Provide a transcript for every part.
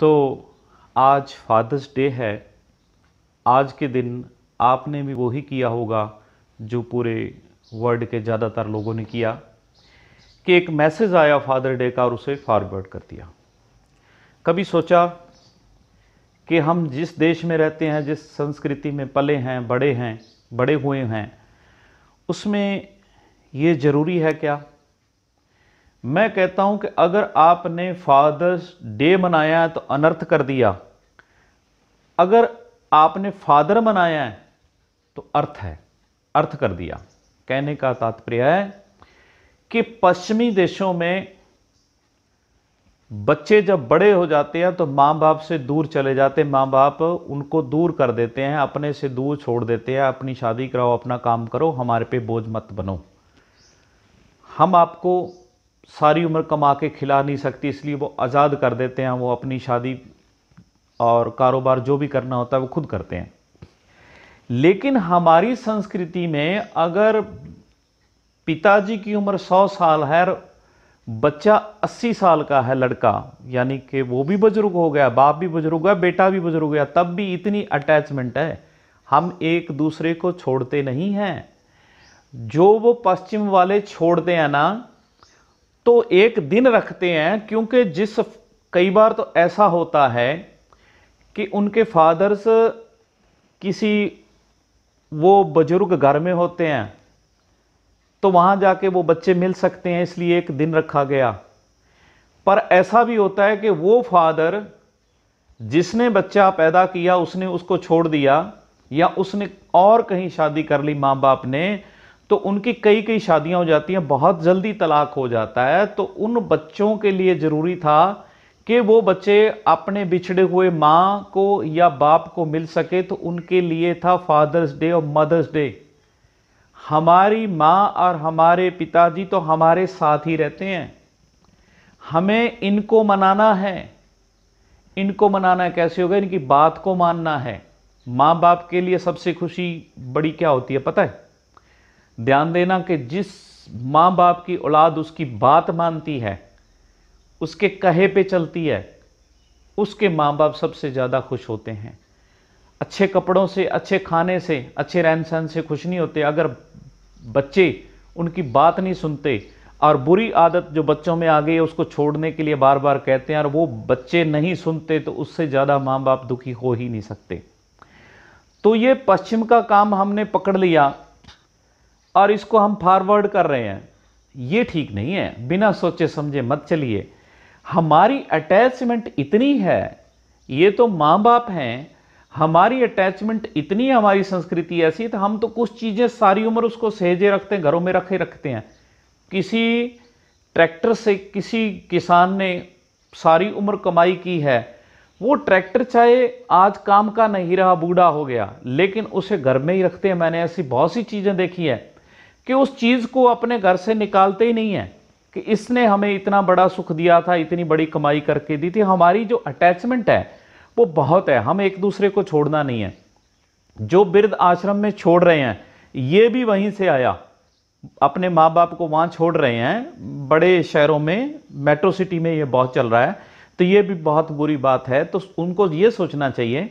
तो आज fathers day है आज के दिन आपने भी वही किया होगा जो पूरे वर्ल्ड के ज़्यादातर लोगों ने किया कि एक मैसेज आया फादर डे का और उसे फॉरवर्ड कर दिया कभी सोचा कि हम जिस देश में रहते हैं जिस संस्कृति में पले हैं बड़े हैं बड़े हुए हैं उसमें ये ज़रूरी है क्या मैं कहता हूं कि अगर आपने फादर्स डे मनाया है तो अनर्थ कर दिया अगर आपने फादर मनाया है तो अर्थ है अर्थ कर दिया कहने का तात्पर्य है कि पश्चिमी देशों में बच्चे जब बड़े हो जाते हैं तो माँ बाप से दूर चले जाते माँ बाप उनको दूर कर देते हैं अपने से दूर छोड़ देते हैं अपनी शादी कराओ अपना काम करो हमारे पे बोझ मत बनो हम आपको सारी उम्र कमा के खिला नहीं सकती इसलिए वो आज़ाद कर देते हैं वो अपनी शादी और कारोबार जो भी करना होता है वो खुद करते हैं लेकिन हमारी संस्कृति में अगर पिताजी की उम्र 100 साल है और बच्चा 80 साल का है लड़का यानी कि वो भी बुजुर्ग हो गया बाप भी बुजुर्ग है बेटा भी बुजुर्ग गया तब भी इतनी अटैचमेंट है हम एक दूसरे को छोड़ते नहीं हैं जो वो पश्चिम वाले छोड़ते हैं ना तो एक दिन रखते हैं क्योंकि जिस कई बार तो ऐसा होता है कि उनके फादर्स किसी वो बुजुर्ग घर में होते हैं तो वहाँ जाके वो बच्चे मिल सकते हैं इसलिए एक दिन रखा गया पर ऐसा भी होता है कि वो फादर जिसने बच्चा पैदा किया उसने उसको छोड़ दिया या उसने और कहीं शादी कर ली माँ बाप ने तो उनकी कई कई शादियां हो जाती हैं बहुत जल्दी तलाक हो जाता है तो उन बच्चों के लिए ज़रूरी था कि वो बच्चे अपने बिछड़े हुए माँ को या बाप को मिल सके तो उनके लिए था फादर्स डे और मदर्स डे हमारी माँ और हमारे पिताजी तो हमारे साथ ही रहते हैं हमें इनको मनाना है इनको मनाना कैसे होगा इनकी बात को मानना है माँ बाप के लिए सबसे खुशी बड़ी क्या होती है पता है ध्यान देना कि जिस माँ बाप की औलाद उसकी बात मानती है उसके कहे पे चलती है उसके माँ बाप सबसे ज़्यादा खुश होते हैं अच्छे कपड़ों से अच्छे खाने से अच्छे रहन सहन से खुश नहीं होते अगर बच्चे उनकी बात नहीं सुनते और बुरी आदत जो बच्चों में आ गई है उसको छोड़ने के लिए बार बार कहते हैं और वो बच्चे नहीं सुनते तो उससे ज़्यादा माँ बाप दुखी हो ही नहीं सकते तो ये पश्चिम का काम हमने पकड़ लिया और इसको हम फॉरवर्ड कर रहे हैं ये ठीक नहीं है बिना सोचे समझे मत चलिए हमारी अटैचमेंट इतनी है ये तो माँ बाप हैं हमारी अटैचमेंट इतनी हमारी संस्कृति ऐसी तो हम तो कुछ चीज़ें सारी उम्र उसको सहेजे रखते हैं घरों में रखे रखते हैं किसी ट्रैक्टर से किसी किसान ने सारी उम्र कमाई की है वो ट्रैक्टर चाहे आज काम का नहीं रहा बूढ़ा हो गया लेकिन उसे घर में ही रखते हैं मैंने ऐसी बहुत सी चीज़ें देखी है कि उस चीज़ को अपने घर से निकालते ही नहीं है कि इसने हमें इतना बड़ा सुख दिया था इतनी बड़ी कमाई करके दी थी हमारी जो अटैचमेंट है वो बहुत है हम एक दूसरे को छोड़ना नहीं है जो वृद्ध आश्रम में छोड़ रहे हैं ये भी वहीं से आया अपने माँ बाप को वहाँ छोड़ रहे हैं बड़े शहरों में मेट्रो सिटी में ये बहुत चल रहा है तो ये भी बहुत बुरी बात है तो उनको ये सोचना चाहिए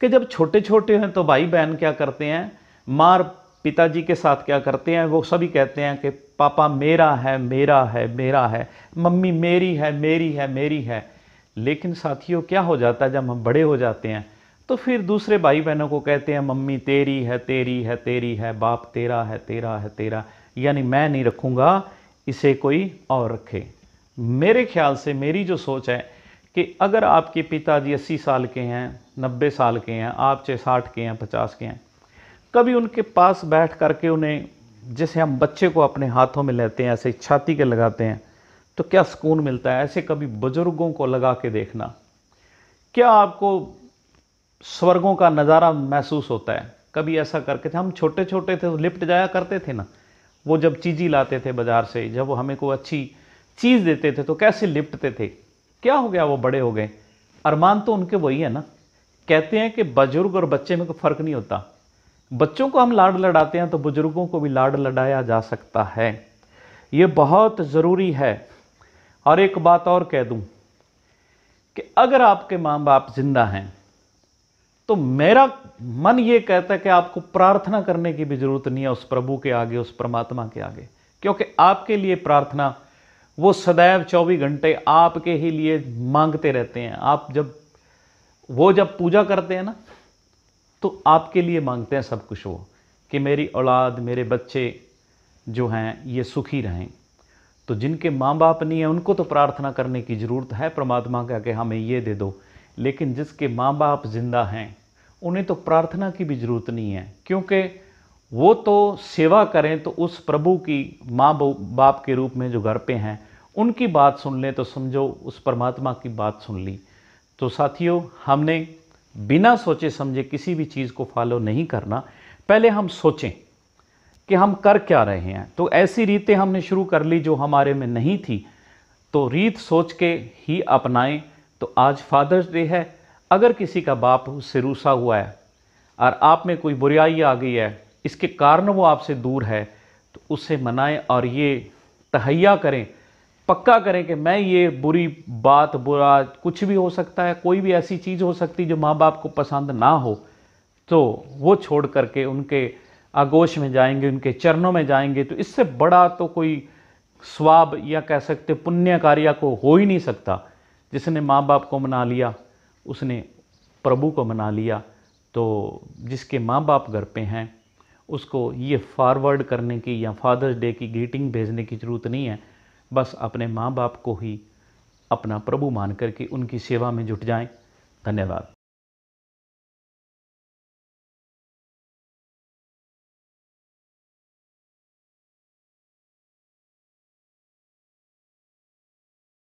कि जब छोटे छोटे हैं तो भाई बहन क्या करते हैं मार पिताजी के साथ क्या करते हैं वो सभी कहते हैं कि पापा मेरा है मेरा है मेरा है मम्मी मेरी है मेरी है मेरी है लेकिन साथियों क्या हो जाता है जब हम बड़े हो जाते हैं तो फिर दूसरे भाई बहनों को कहते हैं मम्मी तेरी है तेरी है तेरी है बाप तेरा है तेरा है तेरा यानी मैं नहीं रखूँगा इसे कोई और रखे मेरे ख्याल से मेरी जो सोच है कि अगर आपके पिताजी अस्सी साल के हैं नब्बे साल के हैं आप चाहे साठ के हैं पचास के हैं कभी उनके पास बैठ करके उन्हें जैसे हम बच्चे को अपने हाथों में लेते हैं ऐसे छाती के लगाते हैं तो क्या सुकून मिलता है ऐसे कभी बुज़ुर्गों को लगा के देखना क्या आपको स्वर्गों का नज़ारा महसूस होता है कभी ऐसा करके थे हम छोटे छोटे थे तो लिफ्ट जाया करते थे ना वो जब चीज़ी लाते थे बाज़ार से जब वो हमें कोई अच्छी चीज़ देते थे तो कैसे लिपटते थे क्या हो गया वो बड़े हो गए अरमान तो उनके वही है ना कहते हैं कि बुजुर्ग और बच्चे में कोई फ़र्क नहीं होता बच्चों को हम लाड लड़ाते हैं तो बुज़ुर्गों को भी लाड लड़ाया जा सकता है ये बहुत ज़रूरी है और एक बात और कह दूं कि अगर आपके माँ बाप ज़िंदा हैं तो मेरा मन ये कहता है कि आपको प्रार्थना करने की भी ज़रूरत नहीं है उस प्रभु के आगे उस परमात्मा के आगे क्योंकि आपके लिए प्रार्थना वो सदैव चौबीस घंटे आपके ही लिए मांगते रहते हैं आप जब वो जब पूजा करते हैं ना तो आपके लिए मांगते हैं सब कुछ वो कि मेरी औलाद मेरे बच्चे जो हैं ये सुखी रहें तो जिनके माँ बाप नहीं है उनको तो प्रार्थना करने की ज़रूरत है परमात्मा का कि हमें ये दे दो लेकिन जिसके माँ बाप जिंदा हैं उन्हें तो प्रार्थना की भी ज़रूरत नहीं है क्योंकि वो तो सेवा करें तो उस प्रभु की माँ बाप के रूप में जो घर पे हैं उनकी बात सुन लें तो समझो उस परमात्मा की बात सुन ली तो साथियों हमने बिना सोचे समझे किसी भी चीज़ को फॉलो नहीं करना पहले हम सोचें कि हम कर क्या रहे हैं तो ऐसी रीतें हमने शुरू कर ली जो हमारे में नहीं थी तो रीत सोच के ही अपनाएं तो आज फादर्स डे है अगर किसी का बाप उससे रूसा हुआ है और आप में कोई बुराई आ गई है इसके कारण वो आपसे दूर है तो उससे मनाएं और ये तहैया करें पक्का करें कि मैं ये बुरी बात बुरा कुछ भी हो सकता है कोई भी ऐसी चीज़ हो सकती जो माँ बाप को पसंद ना हो तो वो छोड़ करके उनके आगोश में जाएंगे उनके चरणों में जाएंगे तो इससे बड़ा तो कोई स्वाब या कह सकते पुण्य कार्य को हो ही नहीं सकता जिसने माँ बाप को मना लिया उसने प्रभु को मना लिया तो जिसके माँ बाप घर पे हैं उसको ये फॉरवर्ड करने की या फादर्स डे की ग्रीटिंग भेजने की ज़रूरत नहीं है बस अपने माँ बाप को ही अपना प्रभु मान करके उनकी सेवा में जुट जाएं धन्यवाद